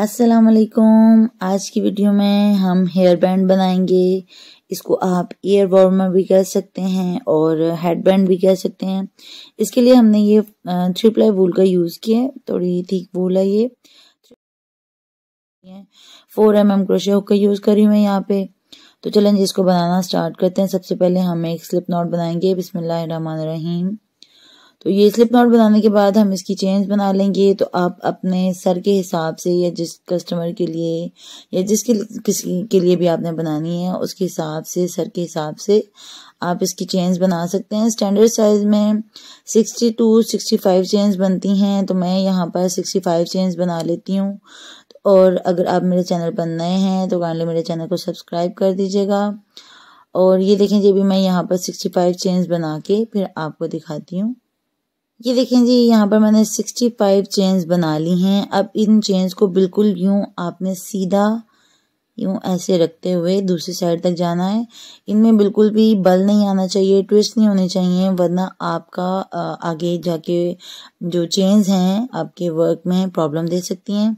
अस्सलाम वालेकुम आज की वीडियो में हम हेयर बैंड बनाएंगे इसको आप ईयर वार्मर भी कह सकते हैं और हेड बैंड भी कह सकते हैं इसके लिए हमने ये थ्री प्लाई वूल का यूज़ किया है थोड़ी ठीक वूल है ये four M M crochet hook का यूज़ करी हुई यहाँ पे तो चलें इसको बनाना स्टार्ट करते हैं सबसे पहले हम एक स्लिप नॉट बनाएंगे रहीम तो ये स्लिप नॉट बनाने के बाद हम इसकी चेन्स बना लेंगे तो आप अपने सर के हिसाब से या जिस कस्टमर के लिए या जिसके किसी के लिए भी आपने बनानी है उसके हिसाब से सर के हिसाब से आप इसकी चेन्स बना सकते हैं स्टैंडर्ड साइज में sixty two sixty five chains बनती हैं तो मैं यहाँ पर सिक्सटी फाइव चेन्स बना लेती हूँ और अगर आप मेरे चैनल पर नए हैं तो काइंडली मेरे चैनल को सब्सक्राइब कर दीजिएगा और ये देखें ये भी मैं यहाँ पर सिक्सटी फाइव चेन्स बना के फिर आपको दिखाती हूँ ये देखें जी यहाँ पर मैंने सिक्सटी फाइव चेन्स बना ली हैं अब इन चेन्स को बिल्कुल यूं आपने सीधा यूं ऐसे रखते हुए दूसरी साइड तक जाना है इनमें बिल्कुल भी बल नहीं आना चाहिए ट्विस्ट नहीं होने चाहिए वरना आपका आगे जाके जो चेन्स हैं आपके वर्क में प्रॉब्लम दे सकती हैं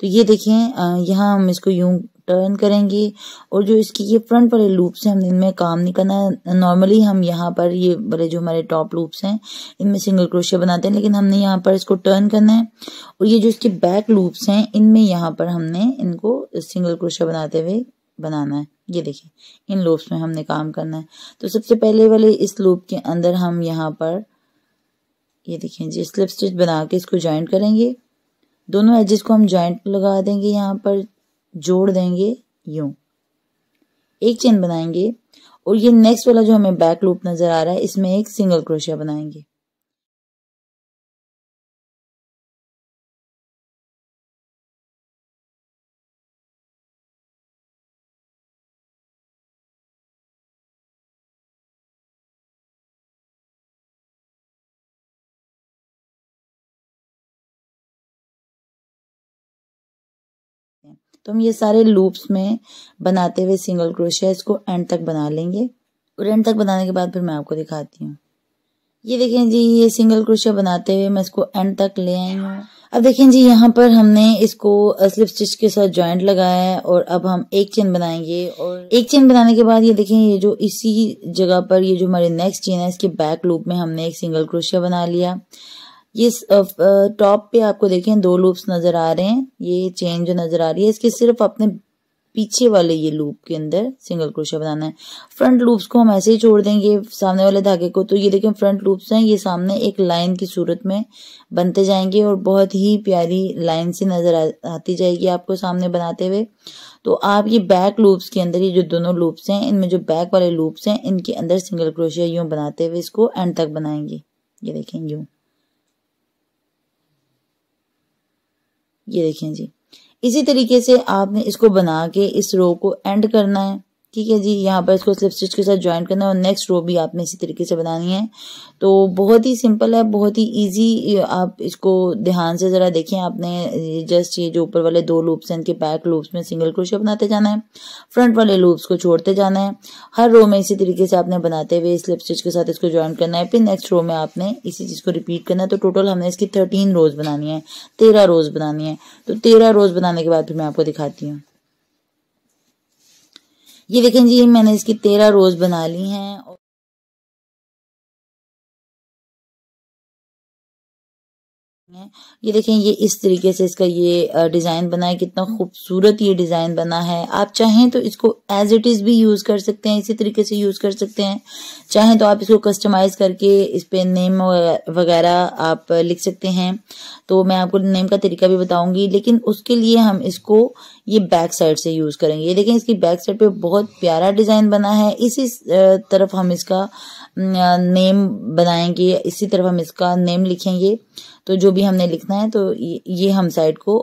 तो ये देखें यहाँ हम इसको यूं टर्न करेंगे और जो इसकी ये फ्रंट वाले लूप्स हैं हमने इनमें काम नहीं करना नॉर्मली हम यहाँ पर ये बड़े जो हमारे टॉप लूप्स हैं इनमें सिंगल क्रोशिया बनाते हैं लेकिन हमने यहाँ पर इसको टर्न करना है और ये जो इसके बैक लूप्स हैं इनमें यहाँ पर हमने इनको सिंगल क्रोशिया बनाते हुए बनाना है ये देखिए इन लूप्स में हमने काम करना है तो सबसे पहले वाले इस लूप के अंदर हम यहाँ पर ये देखिए जी स्लिप स्टिच बना के इसको ज्वाइंट करेंगे दोनों एजेस को हम ज्वाइंट लगा देंगे यहाँ पर जोड़ देंगे यू एक चेन बनाएंगे और ये नेक्स्ट वाला जो हमें बैक लूप नजर आ रहा है इसमें एक सिंगल क्रोशिया बनाएंगे तो हम ये सारे लूप्स में बनाते हुए सिंगल क्रोशिया इसको एंड तक बना लेंगे और एंड तक बनाने के बाद फिर मैं आपको दिखाती हूँ ये देखें जी ये सिंगल क्रोशिया बनाते हुए मैं इसको एंड तक ले आई हूँ अब देखें जी यहाँ पर हमने इसको स्लिप स्टिच के साथ ज्वाइंट लगाया है और अब हम एक चेन बनाएंगे और एक चेन बनाने के बाद ये देखें ये जो इसी जगह पर ये जो हमारे नेक्स्ट चेन है इसके बैक लूप में हमने एक सिंगल क्रोशिया बना लिया ये टॉप पे आपको देखें दो लूप्स नजर आ रहे हैं ये चेन जो नजर आ रही है इसके सिर्फ अपने पीछे वाले ये लूप के अंदर सिंगल क्रोशिया बनाना है फ्रंट लूप्स को हम ऐसे ही छोड़ देंगे सामने वाले धागे को तो ये देखें फ्रंट लूप्स हैं ये सामने एक लाइन की सूरत में बनते जाएंगे और बहुत ही प्यारी लाइन से नजर आती जाएगी आपको सामने बनाते हुए तो आप ये बैक लूप्स के अंदर ये जो दोनों लूप्स हैं इनमें जो बैक वाले लूप्स हैं इनके अंदर सिंगल क्रोशिया यूं बनाते हुए इसको एंड तक बनाएंगे ये देखें यूं ये देखें जी इसी तरीके से आपने इसको बना के इस रो को एंड करना है ठीक है जी यहाँ पर इसको स्लिप स्टिच के साथ ज्वाइन करना है और नेक्स्ट रो भी आपने इसी तरीके से बनानी है तो बहुत ही सिंपल है बहुत ही इजी आप इसको ध्यान से ज़रा देखें आपने जस्ट ये जो ऊपर वाले दो लूप्स हैं इनके बैक लूप्स में सिंगल क्रोशिया बनाते जाना है फ्रंट वाले लूप्स को छोड़ते जाना है हर रो में इसी तरीके से आपने बनाते हुए स्लिप स्टिच के साथ इसको ज्वाइन करना है फिर नेक्स्ट रो में आपने इसी चीज़ को रिपीट करना है तो टोटल हमने इसकी थर्टीन रोज बनानी है तेरह रोज बनानी है तो तेरह रोज बनाने के बाद फिर मैं आपको दिखाती हूँ ये देखें जी मैंने इसकी तेरह रोज बना ली हैं ये देखें ये इस तरीके से इसका ये डिज़ाइन बना है कितना खूबसूरत ये डिज़ाइन बना है आप चाहें तो इसको एज इट इज़ भी यूज़ कर सकते हैं इसी तरीके से यूज़ कर सकते हैं चाहें तो आप इसको कस्टमाइज़ करके इस पे नेम वगैरह आप लिख सकते हैं तो मैं आपको नेम का तरीका भी बताऊंगी लेकिन उसके लिए हम इसको ये बैक साइड से यूज करेंगे ये देखें इसकी बैक साइड पे बहुत प्यारा डिजाइन बना है इसी तरफ हम इसका नेम बनाएंगे इसी तरफ हम इसका नेम लिखेंगे तो जो भी हमने लिखना है तो ये हम साइड को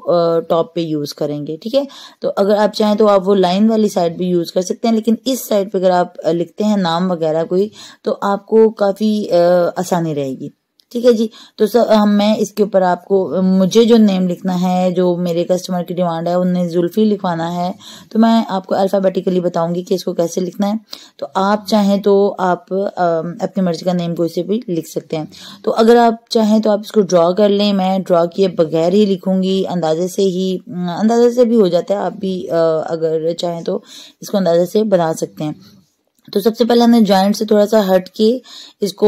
टॉप पे यूज करेंगे ठीक है तो अगर आप चाहें तो आप वो लाइन वाली साइड भी यूज कर सकते हैं लेकिन इस साइड पे अगर आप लिखते हैं नाम वगैरह कोई तो आपको काफी आसानी रहेगी ठीक है जी तो सर हम मैं इसके ऊपर आपको मुझे जो नेम लिखना है जो मेरे कस्टमर की डिमांड है उन्हें जुल्फी लिखवाना है तो मैं आपको अल्फ़ाबेटिकली बताऊंगी कि इसको कैसे लिखना है तो आप चाहें तो आप अपनी मर्जी का नेम कोई से भी लिख सकते हैं तो अगर आप चाहें तो आप इसको ड्रॉ कर लें मैं ड्रॉ किए बगैर ही लिखूंगी अंदाजे से ही अंदाजे से भी हो जाता है आप भी अगर चाहें तो इसको अंदाजे से बना सकते हैं तो सबसे पहले हमने ज्वाइंट से थोड़ा सा हट के इसको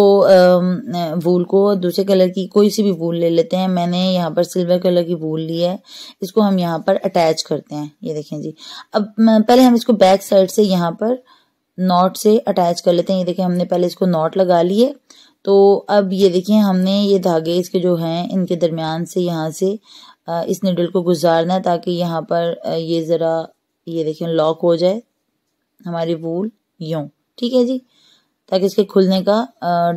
वूल को दूसरे कलर की कोई सी भी वूल ले लेते हैं मैंने यहाँ पर सिल्वर कलर की वूल ली है इसको हम यहाँ पर अटैच करते हैं ये देखें जी अब पहले हम इसको बैक साइड से यहाँ पर नॉट से अटैच कर लेते हैं ये देखें हमने पहले इसको नॉट लगा लिए तो अब ये देखिए हमने ये धागे इसके जो हैं इनके दरमियान से यहाँ से इस निडल को गुजारना है ताकि यहाँ पर ये ज़रा ये देखें लॉक हो जाए हमारी वूल यूं ठीक है जी ताकि इसके खुलने का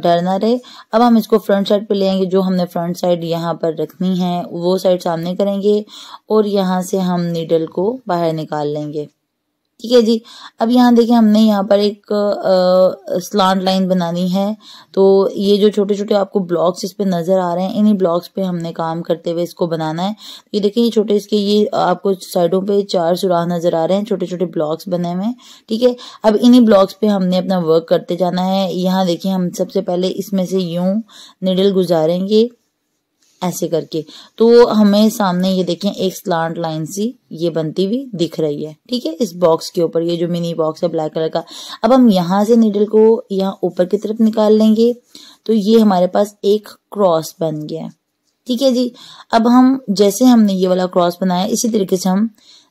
डर ना रहे अब हम इसको फ्रंट साइड पे ले आएंगे जो हमने फ्रंट साइड यहाँ पर रखनी है वो साइड सामने करेंगे और यहाँ से हम नीडल को बाहर निकाल लेंगे ठीक है जी अब यहाँ देखिए हमने यहाँ पर एक आ, लाइन बनानी है तो ये जो छोटे छोटे आपको ब्लॉक्स इस पे नजर आ रहे हैं इन्हीं ब्लॉक्स पे हमने काम करते हुए इसको बनाना है तो ये देखिए ये छोटे इसके ये आपको साइडों पे चार सुराह नजर आ रहे हैं छोटे छोटे ब्लॉक्स बने हुए ठीक है अब इन्हीं ब्लॉक्स पे हमने अपना वर्क करते जाना है यहाँ देखिये हम सबसे पहले इसमें से यू निडल गुजारेंगे ऐसे करके तो हमें सामने ये देखिए एक स्लांट लाइन सी ये बनती हुई दिख रही है ठीक है इस बॉक्स के ऊपर ये जो मिनी बॉक्स है ब्लैक कलर का अब हम यहाँ से नीडल को यहाँ ऊपर की तरफ निकाल लेंगे तो ये हमारे पास एक क्रॉस बन गया है ठीक है जी अब हम जैसे हमने ये वाला क्रॉस बनाया इसी तरीके से हम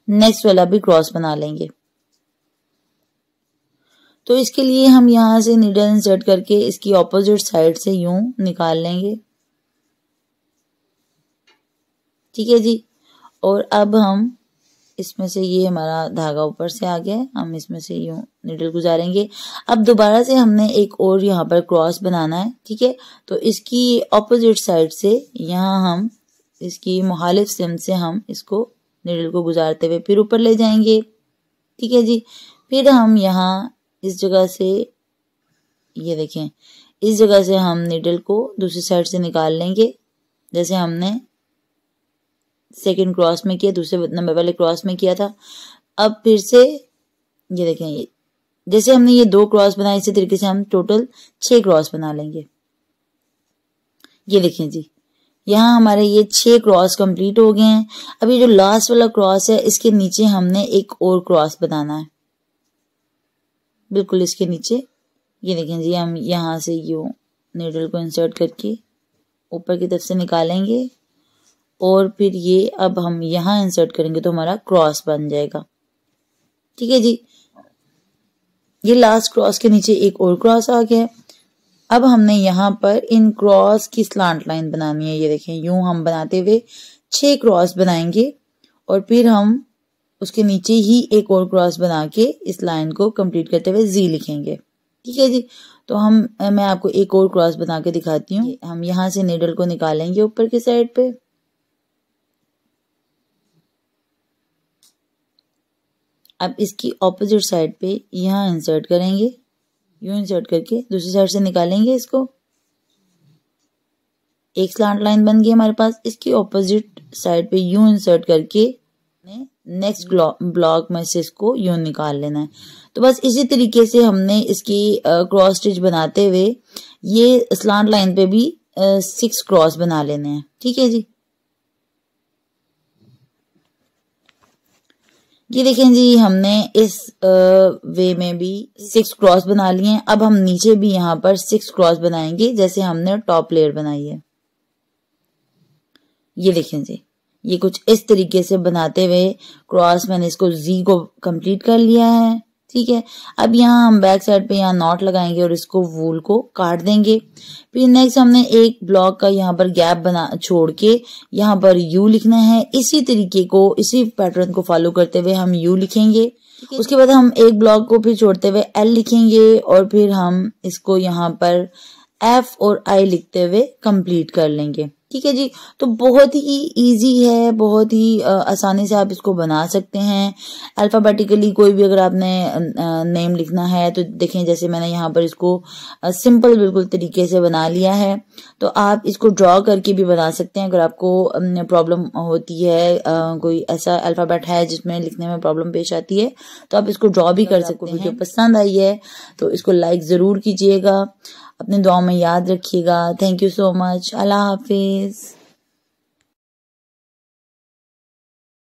नेक्स्ट वाला भी क्रॉस बना लेंगे तो इसके लिए हम यहां से नीडल इंसर्ट करके इसकी ऑपोजिट साइड से यूं निकाल लेंगे ठीक है जी और अब हम इसमें से ये हमारा धागा ऊपर से आ गया हम इसमें से यूं निडल गुजारेंगे अब दोबारा से हमने एक और यहाँ पर क्रॉस बनाना है ठीक है तो इसकी ऑपोजिट साइड से यहाँ हम इसकी मुहालिफ सिम से हम इसको निडल को गुजारते हुए फिर ऊपर ले जाएंगे ठीक है जी फिर हम यहाँ इस जगह से ये देखें इस जगह से हम निडल को दूसरी साइड से निकाल लेंगे जैसे हमने सेकंड क्रॉस में किया दूसरे नंबर वाले क्रॉस में किया था अब फिर से ये देखें ये जैसे हमने ये दो क्रॉस बनाए इसी तरीके से हम टोटल छह क्रॉस बना लेंगे ये देखें जी यहाँ हमारे ये छह क्रॉस कंप्लीट हो गए हैं अब ये जो लास्ट वाला क्रॉस है इसके नीचे हमने एक और क्रॉस बनाना है बिल्कुल इसके नीचे ये देखें जी हम यहाँ से यू नीडल को इंसर्ट करके ऊपर की तरफ से निकालेंगे और फिर ये अब हम यहां इंसर्ट करेंगे तो हमारा क्रॉस बन जाएगा ठीक है जी ये लास्ट क्रॉस के नीचे एक और क्रॉस आ गया अब हमने यहां पर इन क्रॉस की स्लांट लाइन बनानी है ये देखें यूं हम बनाते हुए छह क्रॉस बनाएंगे और फिर हम उसके नीचे ही एक और क्रॉस बना के इस लाइन को कंप्लीट करते हुए जी लिखेंगे ठीक है जी तो हम मैं आपको एक और क्रॉस बना के दिखाती हूँ हम यहाँ से नेडल को निकालेंगे ऊपर की साइड पे अब इसकी ऑपोजिट साइड पे यहाँ इंसर्ट करेंगे यू इंसर्ट करके दूसरी साइड से निकालेंगे इसको एक स्लांट लाइन बन गई हमारे पास इसकी ऑपोजिट साइड पे यू इंसर्ट करके नेक्स्ट ब्लॉक में से इसको यू निकाल लेना है तो बस इसी तरीके से हमने इसकी क्रॉस स्टिच बनाते हुए ये स्लांट लाइन पे भी सिक्स क्रॉस बना लेने हैं ठीक है जी ये देखें जी हमने इस वे में भी सिक्स क्रॉस बना लिए हैं अब हम नीचे भी यहाँ पर सिक्स क्रॉस बनाएंगे जैसे हमने टॉप लेयर बनाई है ये देखें जी ये कुछ इस तरीके से बनाते हुए क्रॉस मैंने इसको जी को कंप्लीट कर लिया है ठीक है अब यहाँ हम बैक साइड पे यहाँ नॉट लगाएंगे और इसको वूल को काट देंगे फिर नेक्स्ट हमने एक ब्लॉक का यहाँ पर गैप बना छोड़ के यहाँ पर यू लिखना है इसी तरीके को इसी पैटर्न को फॉलो करते हुए हम यू लिखेंगे उसके बाद हम एक ब्लॉक को फिर छोड़ते हुए एल लिखेंगे और फिर हम इसको यहाँ पर एफ और आई लिखते हुए कम्प्लीट कर लेंगे ठीक है जी तो बहुत ही इजी है बहुत ही आसानी से आप इसको बना सकते हैं अल्फ़ाबेटिकली कोई भी अगर आपने नेम लिखना है तो देखें जैसे मैंने यहाँ पर इसको सिंपल बिल्कुल तरीके से बना लिया है तो आप इसको ड्रॉ करके भी बना सकते हैं अगर आपको प्रॉब्लम होती है कोई ऐसा अल्फ़ाबेट है जिसमें लिखने में प्रॉब्लम पेश आती है तो आप इसको ड्रॉ भी कर सकते हैं जो पसंद आई है तो इसको लाइक ज़रूर कीजिएगा अपने दुआ में याद रखिएगा थैंक यू सो मच अल्लाह हाफिज़